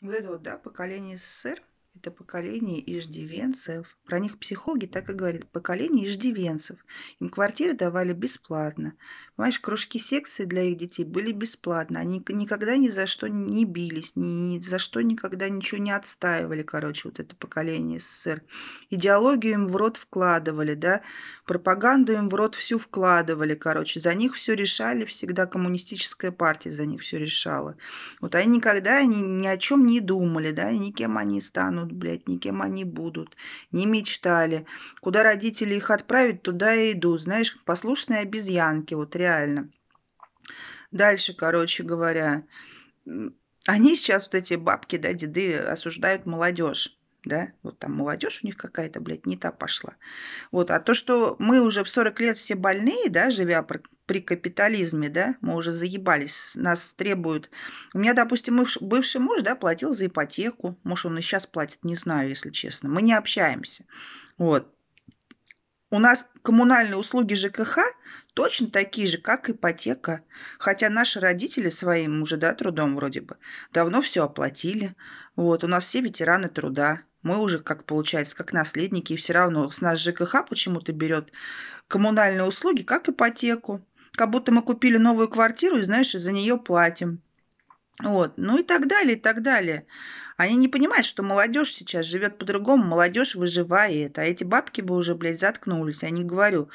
вот это вот, да, поколение СССР, это поколение иждивенцев. Про них психологи так и говорят. Поколение иждивенцев. Им квартиры давали бесплатно. Понимаешь, кружки секции для их детей были бесплатно. Они никогда ни за что не бились, ни, ни за что никогда ничего не отстаивали, короче, вот это поколение СССР. Идеологию им в рот вкладывали, да, пропаганду им в рот всю вкладывали, короче. За них все решали всегда, коммунистическая партия за них все решала. Вот они никогда ни, ни о чем не думали, да, никем они станут станут, блядь, никем они будут. Не мечтали. Куда родители их отправят, туда и иду. Знаешь, послушные обезьянки, вот реально. Дальше, короче говоря, они сейчас вот эти бабки, да, деды осуждают молодежь да, вот там молодежь у них какая-то, блядь, не та пошла. Вот, а то, что мы уже в 40 лет все больные, да, живя при капитализме, да, мы уже заебались, нас требуют. У меня, допустим, бывший муж, да, платил за ипотеку, может, он и сейчас платит, не знаю, если честно, мы не общаемся, вот. У нас коммунальные услуги ЖКХ точно такие же, как ипотека. Хотя наши родители своим уже, да, трудом вроде бы, давно все оплатили. Вот, у нас все ветераны труда. Мы уже, как получается, как наследники, и все равно с нас ЖКХ почему-то берет коммунальные услуги, как ипотеку. Как будто мы купили новую квартиру и, знаешь, за нее платим. Вот. Ну и так далее, и так далее. Они не понимают, что молодежь сейчас живет по-другому, молодежь выживает, а эти бабки бы уже, блядь, заткнулись, я не говорю.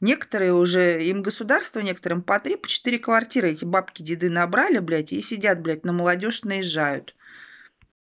Некоторые уже, им государство, некоторым по три, по четыре квартиры эти бабки-деды набрали, блядь, и сидят, блядь, на молодежь наезжают.